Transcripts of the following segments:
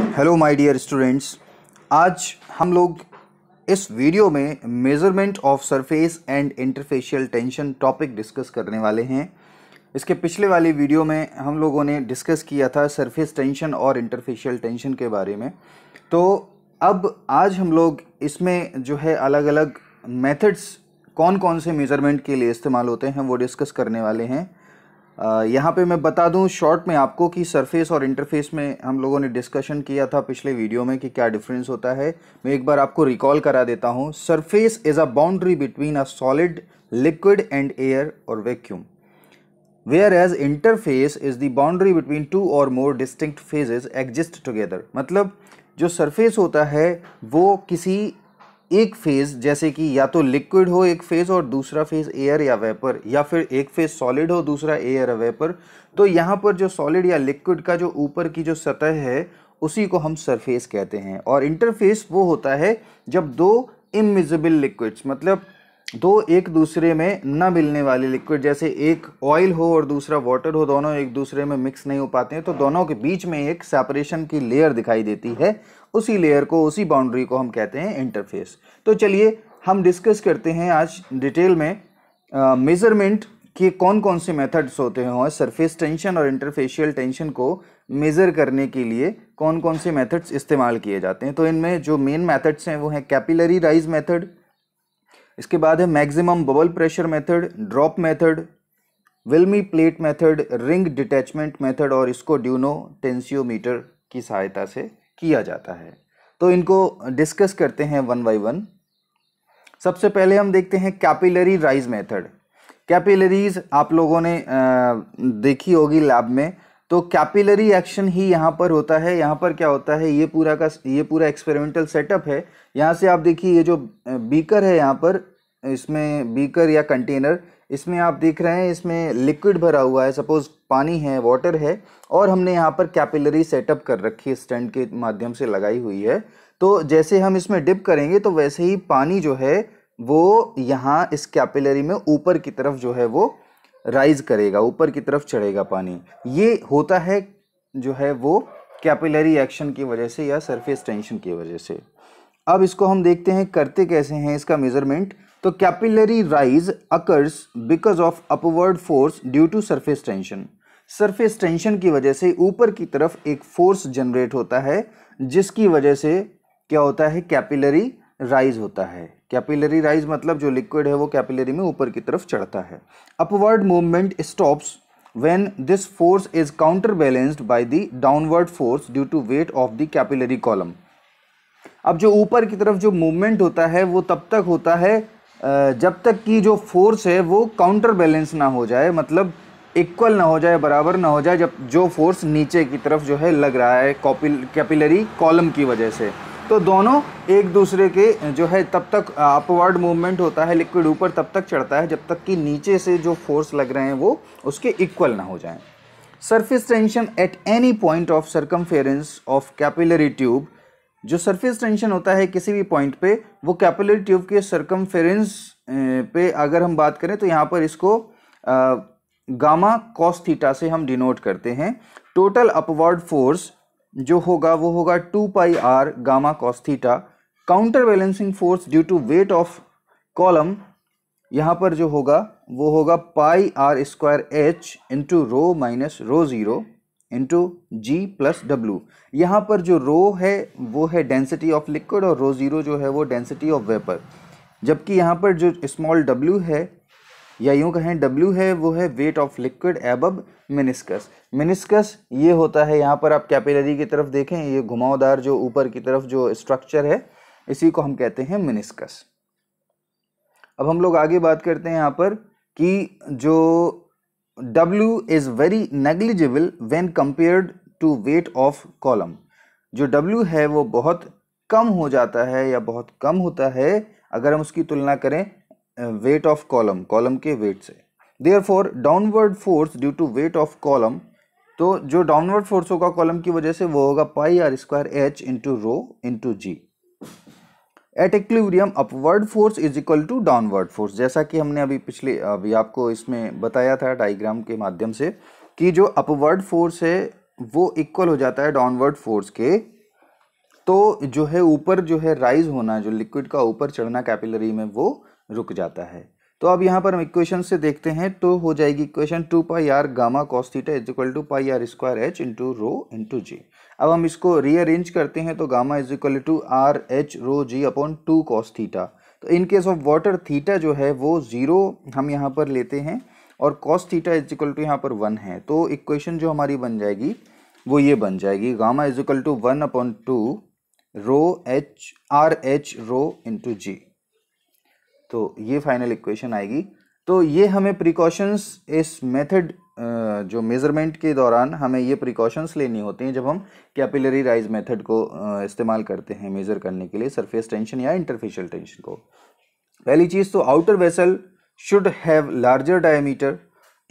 hello my dear students आज हम लोग इस वीडियो में measurement of surface and interfacial tension topic discuss करने वाले हैं इसके पिछले वाली वीडियो में हम लोगों ने डिस्कस किया था सरफेस टेंशन और इंटरफेशियल टेंशन के बारे में तो अब आज हम लोग इसमें जो है अलग अलग मेथड्स कौन कौन से मेज़रमेंट के लिए इस्तेमाल होते हैं वो डिस्कस करने वाले हैं यहाँ पे मैं बता दूँ शॉर्ट में आपको कि सरफेस और इंटरफेस में हम लोगों ने डिस्कशन किया था पिछले वीडियो में कि क्या डिफरेंस होता है मैं एक बार आपको रिकॉल करा देता हूँ surface is a boundary between a solid liquid and air or vacuum whereas interface is the boundary between two or more distinct phases exist together मतलब जो सरफेस होता है वो किसी एक फेज़ जैसे कि या तो लिक्विड हो एक फेज़ और दूसरा फेज़ एयर या वेपर या फिर एक फेज़ सॉलिड हो दूसरा एयर या वेपर तो यहाँ पर जो सॉलिड या लिक्विड का जो ऊपर की जो सतह है उसी को हम सरफेस कहते हैं और इंटरफेस वो होता है जब दो इमिजिबल लिक्विड्स मतलब दो तो एक दूसरे में ना मिलने वाले लिक्विड जैसे एक ऑयल हो और दूसरा वाटर हो दोनों एक दूसरे में मिक्स नहीं हो पाते हैं तो दोनों के बीच में एक सेपरेशन की लेयर दिखाई देती है उसी लेयर को उसी बाउंड्री को हम कहते हैं इंटरफेस तो चलिए हम डिस्कस करते हैं आज डिटेल में मेज़रमेंट के कौन कौन से मेथड्स होते हैं और सरफेस टेंशन और इंटरफेशियल टेंशन को मेज़र करने के लिए कौन कौन से मेथड्स इस्तेमाल किए जाते हैं तो इनमें जो मेन मेथड्स हैं वो हैं कैपिलरी राइज मेथड इसके बाद है maximum bubble pressure method drop method Wilhelmy plate method ring detachment method और इसको ड्यूनो टेंसियोमीटर की सहायता से किया जाता है तो इनको डिस्कस करते हैं वन बाई वन सबसे पहले हम देखते हैं कैपिलरी राइज मेथड कैपिलरीज आप लोगों ने देखी होगी लैब में तो कैपिलरी एक्शन ही यहाँ पर होता है यहाँ पर क्या होता है ये पूरा का ये पूरा एक्सपेरिमेंटल सेटअप है यहाँ से आप देखिए ये जो बीकर है यहाँ पर इसमें बीकर या कंटेनर इसमें आप देख रहे हैं इसमें लिक्विड भरा हुआ है सपोज पानी है वाटर है और हमने यहाँ पर कैपिलरी सेटअप कर रखी है स्टैंड के माध्यम से लगाई हुई है तो जैसे हम इसमें डिप करेंगे तो वैसे ही पानी जो है वो यहाँ इस कैपिलरी में ऊपर की तरफ जो है वो राइज करेगा ऊपर की तरफ चढ़ेगा पानी ये होता है जो है वो कैपिलरी एक्शन की वजह से या सरफेस टेंशन की वजह से अब इसको हम देखते हैं करते कैसे हैं इसका मेजरमेंट तो capillary rise occurs because of upward force due to surface tension surface tension की वजह से ऊपर की तरफ एक फोर्स जनरेट होता है जिसकी वजह से क्या होता है कैपिलरी राइज होता है कैपिलरी राइज मतलब जो लिक्विड है वो कैपिलरी में ऊपर की तरफ चढ़ता है upward movement stops this force is counter balanced by the downward force due to weight of the capillary column अब जो ऊपर की तरफ जो मूवमेंट होता है वो तब तक होता है जब तक कि जो फोर्स है वो काउंटर बैलेंस ना हो जाए मतलब इक्वल ना हो जाए बराबर ना हो जाए जब जो फोर्स नीचे की तरफ जो है लग रहा है कैपिलरी कॉलम की वजह से तो दोनों एक दूसरे के जो है तब तक अपवर्ड मूवमेंट होता है लिक्विड ऊपर तब तक चढ़ता है जब तक कि नीचे से जो फोर्स लग रहे हैं वो उसके इक्वल ना हो जाए surface tension at any point of circumference of capillary tube जो सरफेस टेंशन होता है किसी भी पॉइंट पे वो कैपिलरी ट्यूब के सर्कमफेरेंस पे अगर हम बात करें तो यहाँ पर इसको गामा कॉस थीटा से हम डिनोट करते हैं टोटल अपवर्ड फोर्स जो होगा वो होगा two pi r gamma cos theta counter balancing force due to weight of column यहाँ पर जो होगा वो होगा pi r square h into rho minus rho zero into g plus W यहाँ पर जो रो है वो है डेंसिटी ऑफ लिक्विड और रो ज़ीरो जो है वो डेंसिटी ऑफ वेपर जबकि यहाँ पर जो स्मॉल डब्ल्यू है या यूँ कहें W है वो है weight of liquid above meniscus meniscus ये होता है यहाँ पर आप कैपिलरी की तरफ देखें ये घुमावदार जो ऊपर की तरफ जो स्ट्रक्चर है इसी को हम कहते हैं मिनिस्कस अब हम लोग आगे बात करते हैं यहाँ पर कि जो W is very negligible when compared to weight of column जो W है वो बहुत कम हो जाता है या बहुत कम होता है अगर हम उसकी तुलना करें वेट ऑफ कॉलम कॉलम के वेट से therefore downward force due to weight of column तो जो डाउनवर्ड फोर्स होगा कॉलम की वजह से वो होगा pi r square h into rho into g at equilibrium upward force is equal to downward force जैसा कि हमने अभी पिछले अभी आपको इसमें बताया था डाइग्राम के माध्यम से कि जो अपवर्ड फोर्स है वो इक्वल हो जाता है डाउनवर्ड फोर्स के तो जो है ऊपर जो है राइज होना जो लिक्विड का ऊपर चढ़ना कैपिलरी में वो रुक जाता है तो अब यहाँ पर हम इक्वेशन से देखते हैं तो हो जाएगी equation two pi r gamma cos theta is equal to pi r square h into rho into g अब हम इसको रीअरेंज करते हैं तो gamma is equal to r h rho g upon two cos theta तो in case of water theta जो है वो ज़ीरो हम यहाँ पर लेते हैं और cos theta is equal to यहाँ पर वन है तो इक्वेशन जो हमारी बन जाएगी वो ये बन जाएगी gamma is equal to one upon two rho h r h rho into g तो ये फाइनल इक्वेशन आएगी तो ये हमें प्रिकॉशंस इस मेथड जो मेज़रमेंट के दौरान हमें ये प्रिकॉशंस लेनी होती हैं जब हम कैपिलरी राइज मेथड को इस्तेमाल करते हैं मेज़र करने के लिए सरफेस टेंशन या इंटरफेशियल टेंशन को पहली चीज़ तो outer vessel should have larger diameter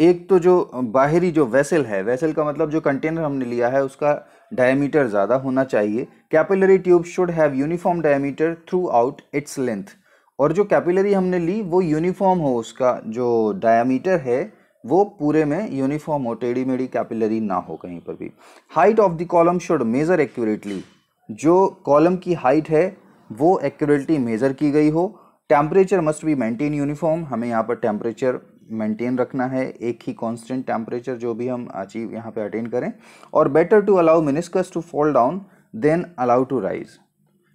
एक तो जो बाहरी जो वेसल है वेसल का मतलब जो कंटेनर हमने लिया है उसका डायमीटर ज़्यादा होना चाहिए capillary tube should have uniform diameter throughout its length और जो कैपिलरी हमने ली वो यूनिफॉर्म हो उसका जो डायामीटर है वो पूरे में यूनिफॉर्म हो टेढ़ी मेढ़ी कैपिलरी ना हो कहीं पर भी height of the column should measure accurately जो कॉलम की हाइट है वो एक्यूरेटली मेज़र की गई हो temperature must be maintain uniform हमें यहाँ पर टेम्परेचर मेंटेन रखना है एक ही कांस्टेंट टेम्परेचर जो भी हम अचीव यहाँ पे अटेन करें और better to allow meniscus to fall down then allow to rise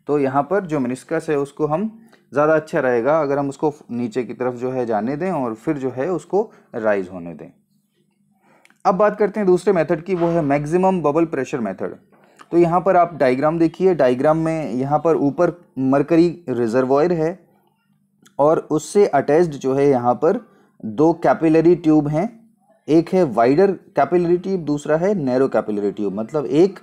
तो यहाँ पर जो मिनिस्कस है उसको हम ज़्यादा अच्छा रहेगा अगर हम उसको नीचे की तरफ जो है जाने दें और फिर जो है उसको राइज होने दें अब बात करते हैं दूसरे मेथड की वो है मैक्सिमम बबल प्रेशर मेथड तो यहाँ पर आप डायग्राम देखिए डायग्राम में यहाँ पर ऊपर मरकरी रिजर्वॉयर है और उससे अटैच्ड जो है यहाँ पर दो कैपिलरी ट्यूब हैं एक है वाइडर कैपिलरी ट्यूब दूसरा है नैरो कैपिलरी ट्यूब मतलब एक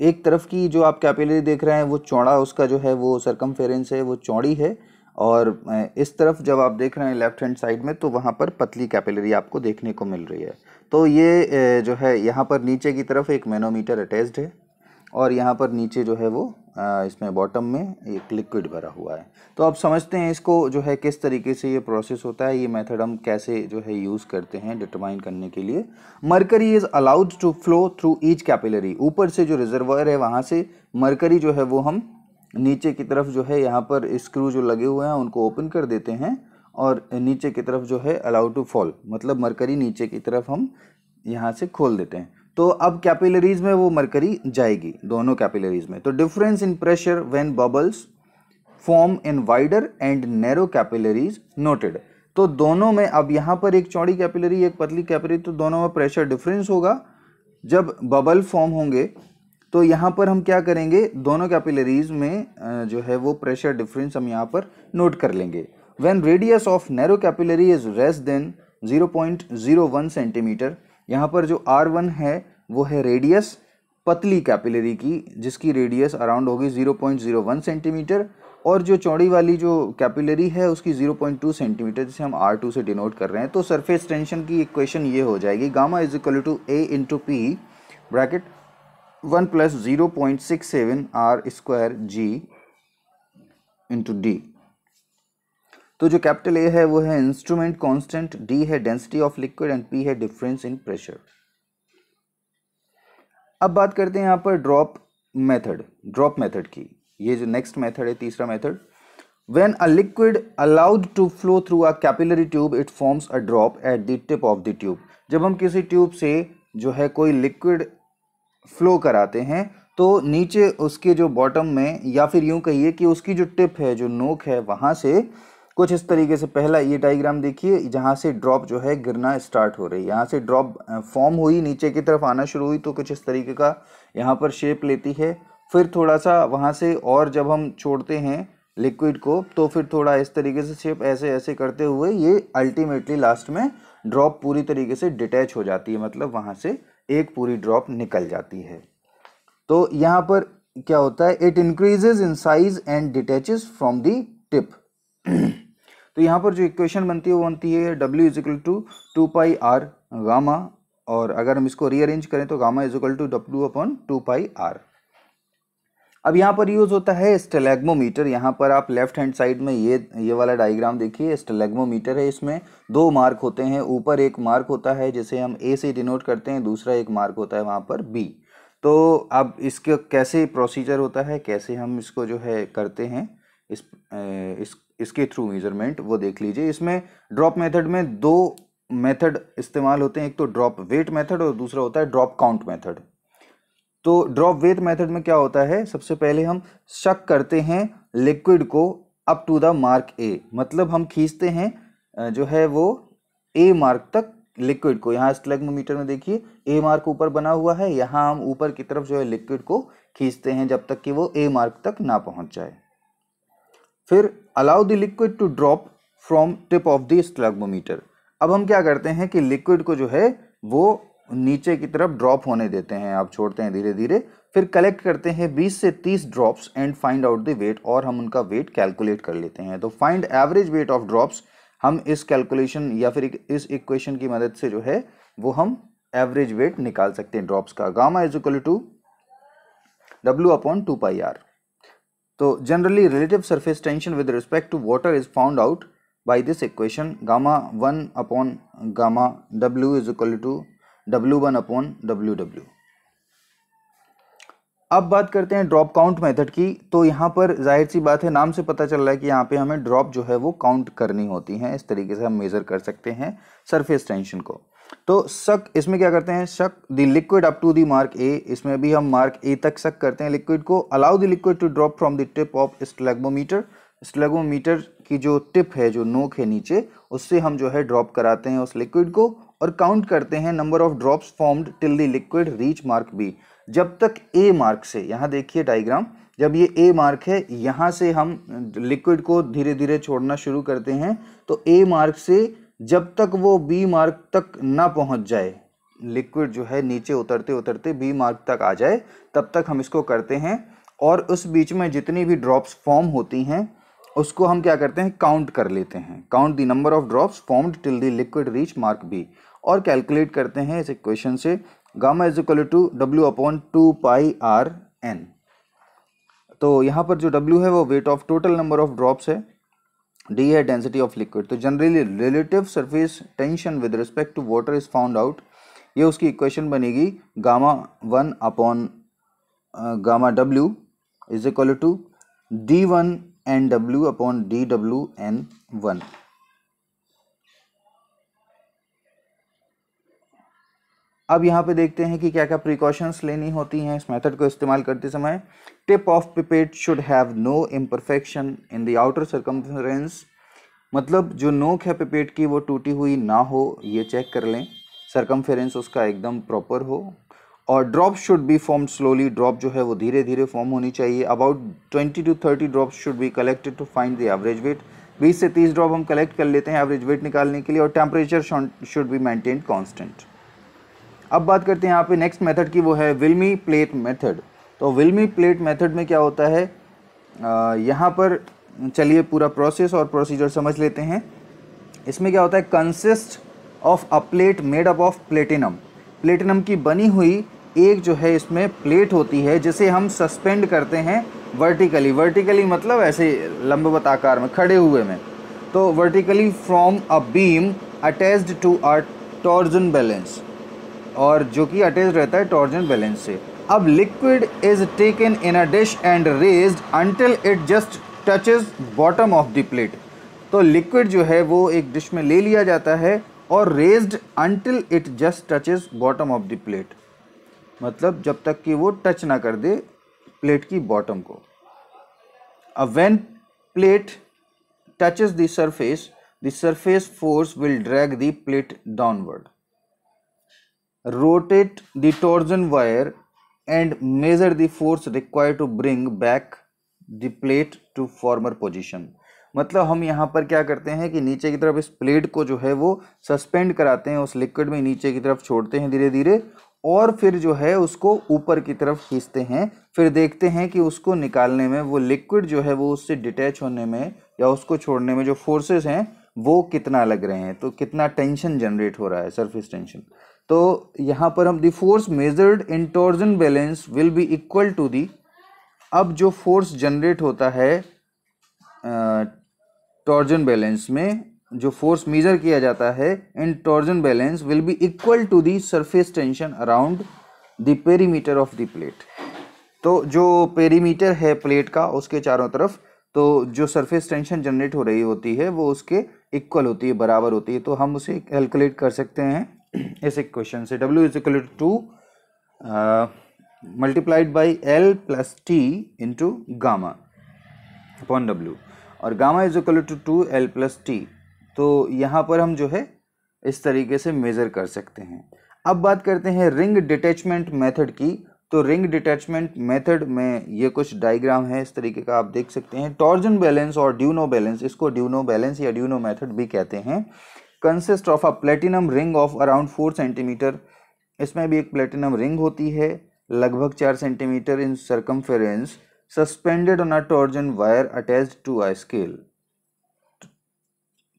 एक तरफ की जो आप कैपिलरी देख रहे हैं वो चौड़ा उसका जो है वो सरकम है वो चौड़ी है और इस तरफ जब आप देख रहे हैं लेफ्ट हैंड साइड में तो वहाँ पर पतली कैपिलरी आपको देखने को मिल रही है तो ये जो है यहाँ पर नीचे की तरफ एक मेनोमीटर अटैच्ड है और यहाँ पर नीचे जो है वो इसमें बॉटम में एक लिक्विड भरा हुआ है तो आप समझते हैं इसको जो है किस तरीके से ये प्रोसेस होता है ये मेथड हम कैसे जो है यूज़ करते हैं डिटरमाइन करने के लिए mercury is allowed to flow through each capillary ऊपर से जो रिजर्वर है वहाँ से मरकरी जो है वो हम नीचे की तरफ जो है यहाँ पर स्क्रू जो लगे हुए हैं उनको ओपन कर देते हैं और नीचे की तरफ जो है अलाउड टू फॉल मतलब मरकरी नीचे की तरफ हम यहाँ से खोल देते हैं तो अब कैपिलरीज में वो मरकरी जाएगी दोनों कैपिलरीज में तो difference in pressure when bubbles form in wider and narrow capillaries noted तो दोनों में अब यहाँ पर एक चौड़ी कैपिलरी एक पतली कैपिलरी तो दोनों में प्रेशर डिफरेंस होगा जब बबल फॉर्म होंगे तो यहाँ पर हम क्या करेंगे दोनों कैपिलरीज में जो है वो प्रेशर डिफरेंस हम यहाँ पर नोट कर लेंगे when radius of narrow capillary is less than 0.01 centimetre यहाँ पर जो आर वन है वो है रेडियस पतली कैपिलरी की जिसकी रेडियस अराउंड होगी zero point zero one centimetre और जो चौड़ी वाली जो कैपिलरी है उसकी 0.2 सेंटीमीटर जिसे हम R2 से डिनोट कर रहे हैं तो सरफेस टेंशन की इक्वेशन ये हो जाएगी gamma is equal to A into P bracket one plus zero point six seven r square g into d तो जो कैपिटल ए है वो है इंस्ट्रूमेंट कांस्टेंट डी है density of liquid and P है डिफरेंस इन प्रेशर अब बात करते हैं यहाँ पर ड्रॉप मेथड ड्रॉप मेथड की ये जो नेक्स्ट मेथड है तीसरा method when a liquid allowed to flow through a capillary tube it forms a drop at the tip of the tube जब हम किसी ट्यूब से जो है कोई लिक्विड फ्लो कराते हैं तो नीचे उसके जो बॉटम में या फिर यूं कहिए कि उसकी जो टिप है जो नोक है वहाँ से कुछ इस तरीके से पहला ये डायग्राम देखिए जहाँ से ड्रॉप जो है गिरना स्टार्ट हो रही है यहाँ से ड्रॉप फॉर्म हुई नीचे की तरफ आना शुरू हुई तो कुछ इस तरीके का यहाँ पर शेप लेती है फिर थोड़ा सा वहाँ से और जब हम छोड़ते हैं लिक्विड को तो फिर थोड़ा इस तरीके से शेप ऐसे ऐसे करते हुए ये अल्टीमेटली लास्ट में ड्रॉप पूरी तरीके से डिटैच हो जाती है मतलब वहाँ से एक पूरी ड्रॉप निकल जाती है तो यहाँ पर क्या होता है it increases in size and detach from the tip तो यहाँ पर जो इक्वेशन बनती है वो बनती है W is equal to two pi r gamma और अगर हम इसको रीअरेंज करें तो gamma is equal to W upon two pi r अब यहाँ पर यूज़ होता है स्टेलेग्मोमीटर यहाँ पर आप लेफ्ट हैंड साइड में ये ये वाला डायग्राम देखिए स्टेलेग्मोमीटर है इसमें दो मार्क होते हैं ऊपर एक मार्क होता है जिसे हम ए से डिनोट करते हैं दूसरा एक मार्क होता है वहाँ पर बी तो अब इसका कैसे प्रोसीजर होता है कैसे हम इसको जो है करते हैं इस इस इसके थ्रू मेजरमेंट वो देख लीजिए इसमें ड्रॉप मेथड में दो मेथड इस्तेमाल होते हैं एक तो ड्रॉप वेट मेथड और दूसरा होता है ड्रॉप काउंट मेथड तो ड्रॉप वेट मेथड में क्या होता है सबसे पहले हम शक करते हैं लिक्विड को up to the mark A मतलब हम खींचते हैं जो है वो ए मार्क तक लिक्विड को यहाँ स्लेगमोमीटर में देखिए ए मार्क ऊपर बना हुआ है यहाँ हम ऊपर की तरफ जो है लिक्विड को खींचते हैं जब तक कि वो ए मार्क तक ना पहुँच जाए फिर allow the liquid to drop from tip of the stalagmometer अब हम क्या करते हैं कि लिक्विड को जो है वो नीचे की तरफ ड्रॉप होने देते हैं आप छोड़ते हैं धीरे धीरे फिर कलेक्ट करते हैं 20 से 30 drops and find out the weight और हम उनका वेट कैलकुलेट कर लेते हैं तो find average weight of drops हम इस कैलकुलेशन या फिर इस इक्वेशन की मदद से जो है वो हम एवरेज वेट निकाल सकते हैं ड्रॉप्स का gamma is equal to W upon two pi r तो generally relative surface tension with respect to water is found out by this equation gamma one upon gamma W is equal to W one upon W W अब बात करते हैं drop count method की तो यहाँ पर जाहिर सी बात है नाम से पता चल रहा है कि यहाँ पे हमें ड्रॉप जो है वो काउंट करनी होती है इस तरीके से हम मेज़र कर सकते हैं सरफेस टेंशन को तो शक इसमें क्या करते हैं suck the liquid up to the mark A इसमें भी हम मार्क ए तक शक करते हैं लिक्विड को allow the liquid to drop from the tip of stalagmometer stalagmometer की जो टिप है जो नोक है नीचे उससे हम जो है ड्रॉप कराते हैं उस लिक्विड को और काउंट करते हैं number of drops formed till the liquid reach mark B जब तक ए मार्क से यहाँ देखिए डायग्राम जब ये ए मार्क है यहाँ से हम लिक्विड को धीरे धीरे छोड़ना शुरू करते हैं तो ए मार्क से जब तक वो बी मार्ग तक ना पहुंच जाए लिक्विड जो है नीचे उतरते उतरते बी मार्ग तक आ जाए तब तक हम इसको करते हैं और उस बीच में जितनी भी ड्रॉप्स फॉर्म होती हैं उसको हम क्या करते हैं काउंट कर लेते हैं count the number of drops formed till the liquid reach mark B और कैलकुलेट करते हैं इस इक्वेशन से gamma is equal to W upon two pi r n तो यहाँ पर जो डब्ल्यू है वो weight of total number of drops है डी है डेंसिटी ऑफ लिक्विड तो generally relative surface tension with respect to water is found out ये उसकी इक्वेशन बनेगी gamma one upon gamma W is equal to d one n W upon d W n one अब यहाँ पे देखते हैं कि क्या क्या प्रिकॉशंस लेनी होती हैं इस मेथड को इस्तेमाल करते समय tip of pipette should have no imperfection in the outer circumference मतलब जो नोक है पिपेट की वो टूटी हुई ना हो ये चेक कर लें सर्कम्फ्रेंस उसका एकदम प्रॉपर हो और drop should be form slowly drop जो है वो धीरे धीरे फॉर्म होनी चाहिए about twenty to thirty drop should be collected to find the average weight बीस से तीस ड्रॉप हम कलेक्ट कर लेते हैं एवरेज वेट निकालने के लिए और temperature should be maintain constant अब बात करते हैं यहाँ पे नेक्स्ट मेथड की वो है विल्मी प्लेट मेथड तो विल्मी प्लेट मेथड में क्या होता है यहाँ पर चलिए पूरा प्रोसेस और प्रोसीजर समझ लेते हैं इसमें क्या होता है consist of a plate made up of platinum platinum की बनी हुई एक जो है इसमें प्लेट होती है जिसे हम सस्पेंड करते हैं वर्टिकली वर्टिकली मतलब ऐसे लंबवत आकार में खड़े हुए में तो vertically from a beam attached to a torsion balance और जो कि अटैच रहता है टॉर्जन बैलेंस से अब liquid is taken in a dish and raised until it just touches bottom of the plate तो लिक्विड जो है वो एक डिश में ले लिया जाता है और raised until it just touches bottom of the plate मतलब जब तक कि वो टच ना कर दे प्लेट की बॉटम को अब when plate touch the surface the surface force will drag the plate downward rotate the torsion wire and measure the force required to bring back the plate to former position मतलब हम यहाँ पर क्या करते हैं कि नीचे की तरफ इस प्लेट को जो है वो सस्पेंड कराते हैं उस लिक्विड में नीचे की तरफ छोड़ते हैं धीरे धीरे और फिर जो है उसको ऊपर की तरफ खींचते हैं फिर देखते हैं कि उसको निकालने में वो लिक्विड जो है वो उससे डिटैच होने में या उसको छोड़ने में जो फोर्सेस हैं वो कितना लग रहे हैं तो कितना टेंशन जनरेट हो रहा है सरफेस टेंशन तो यहाँ पर हम the force measured in torsion balance will be equal to the अब जो फोर्स जनरेट होता है टॉर्जन बैलेंस में जो फोर्स मेजर किया जाता है in torsion balance will be equal to the surface tension around the perimeter of the plate तो जो पेरीमीटर है प्लेट का उसके चारों तरफ तो जो सरफेस टेंशन जनरेट हो रही होती है वो उसके इक्वल होती है बराबर होती है तो हम उसे कैलकुलेट कर सकते हैं इस इक्वेशन से W is equal to two multiplied by l plus t into gamma upon W और gamma is equal to two l plus t तो यहाँ पर हम जो है इस तरीके से मेज़र कर सकते हैं अब बात करते हैं रिंग डिटैचमेंट मेथड की तो रिंग डिटैचमेंट मेथड में ये कुछ डायग्राम है इस तरीके का आप देख सकते हैं टॉर्जन बैलेंस और ड्यूनो बैलेंस इसको ड्यूनो बैलेंस या ड्यूनो मेथड भी कहते हैं consist of a platinum ring of around four centimetre इसमें भी एक प्लेटिनम रिंग होती है लगभग चार centimetre in circumference suspended on a torsion wire attach to a scale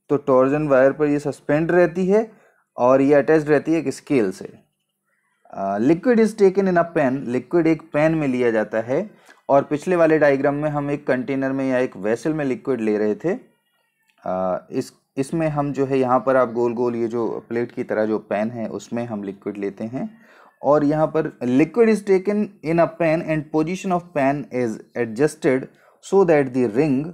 तो टॉर्जन वायर पर ये सस्पेंड रहती है और ये अटैच रहती है एक स्केल से liquid is taken in a pan liquid एक पेन में लिया जाता है और पिछले वाले डायग्राम में हम एक कंटेनर में या एक वेसल में लिक्विड ले रहे थे uh, इस इसमें हम जो है यहाँ पर आप गोल गोल ये जो प्लेट की तरह जो पैन है उसमें हम लिक्विड लेते हैं और यहाँ पर liquid is taken in a pan and position of pan is adjusted so that the ring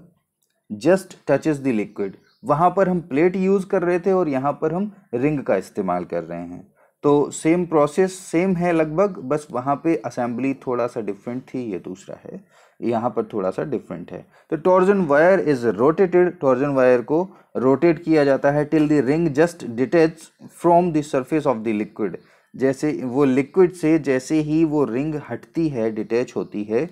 just touches the liquid वहाँ पर हम प्लेट यूज़ कर रहे थे और यहाँ पर हम रिंग का इस्तेमाल कर रहे हैं तो सेम प्रोसेस सेम है लगभग बस वहाँ पे असेंबली थोड़ा सा डिफरेंट थी ये दूसरा है यहाँ पर थोड़ा सा डिफरेंट है तो torsion wire is rotated torsion wire को रोटेट किया जाता है till the ring just detach from the surface of the liquid जैसे वो लिक्विड से जैसे ही वो रिंग हटती है डिटैच होती है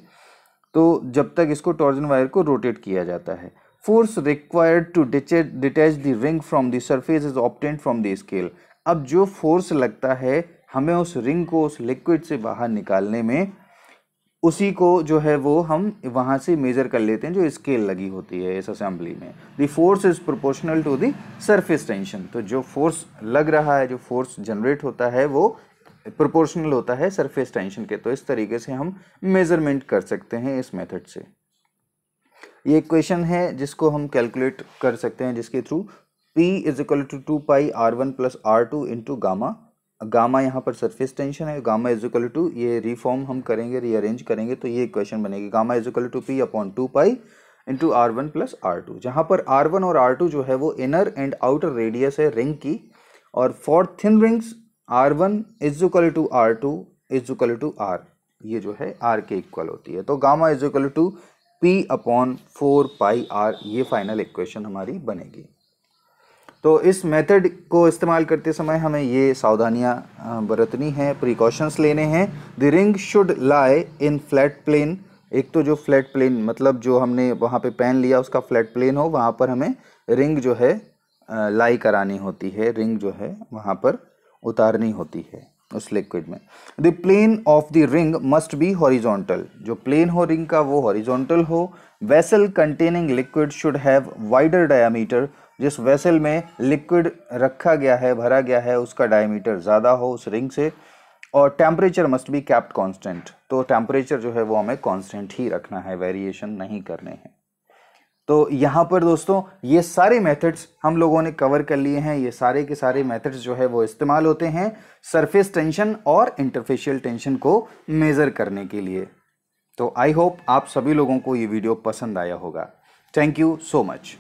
तो जब तक इसको टॉर्जन वायर को रोटेट किया जाता है force required to detach the ring from the surface is obtained from the scale अब जो फोर्स लगता है हमें उस रिंग को उस लिक्विड से बाहर निकालने में उसी को जो है वो हम वहाँ से मेज़र कर लेते हैं जो स्केल लगी होती है इस असेंबली में the force is proportional to the surface tension तो जो फोर्स लग रहा है जो फोर्स जनरेट होता है वो प्रोपोर्शनल होता है सरफेस टेंशन के तो इस तरीके से हम मेज़रमेंट कर सकते हैं इस मेथड से ये क्वेश्चन है जिसको हम कैलकुलेट कर सकते हैं जिसके through P is equal to two pi R one plus R two into gamma gamma यहाँ पर सरफेस टेंशन है गामा इज इक्वल टू ये रिफॉर्म हम करेंगे रीअरेंज करेंगे तो ये इक्वेशन बनेगी gamma is equal to P upon two pi into R one plus R two जहाँ पर आर वन और आर टू जो है वो इनर एंड आउटर रेडियस है रिंग की और for thin rings R one is equal to R two is equal to R ये जो है आर के इक्वल होती है तो gamma is equal to P upon four pi R ये फाइनल इक्वेशन हमारी बनेगी तो इस मेथड को इस्तेमाल करते समय हमें ये सावधानियां बरतनी हैं प्रिकॉशंस लेने हैं the ring should lie in flat plane एक तो जो फ्लैट प्लेन मतलब जो हमने वहाँ पे पेन लिया उसका फ्लैट प्लेन हो वहाँ पर हमें रिंग जो है लाई करानी होती है रिंग जो है वहाँ पर उतारनी होती है उस लिक्विड में the plane of the ring must be horizontal जो प्लेन हो रिंग का वो हॉरिजोंटल हो vessel containing liquid should have wider diameter जिस वेसल में लिक्विड रखा गया है भरा गया है उसका डायमीटर ज़्यादा हो उस रिंग से और temperature must be kept constant तो टेम्परेचर जो है वो हमें कांस्टेंट ही रखना है वेरिएशन नहीं करने हैं तो यहाँ पर दोस्तों ये सारे मेथड्स हम लोगों ने कवर कर लिए हैं ये सारे के सारे मेथड्स जो है वो इस्तेमाल होते हैं सरफेस टेंशन और इंटरफेशियल टेंशन को मेज़र करने के लिए तो आई होप आप सभी लोगों को ये वीडियो पसंद आया होगा थैंक यू सो मच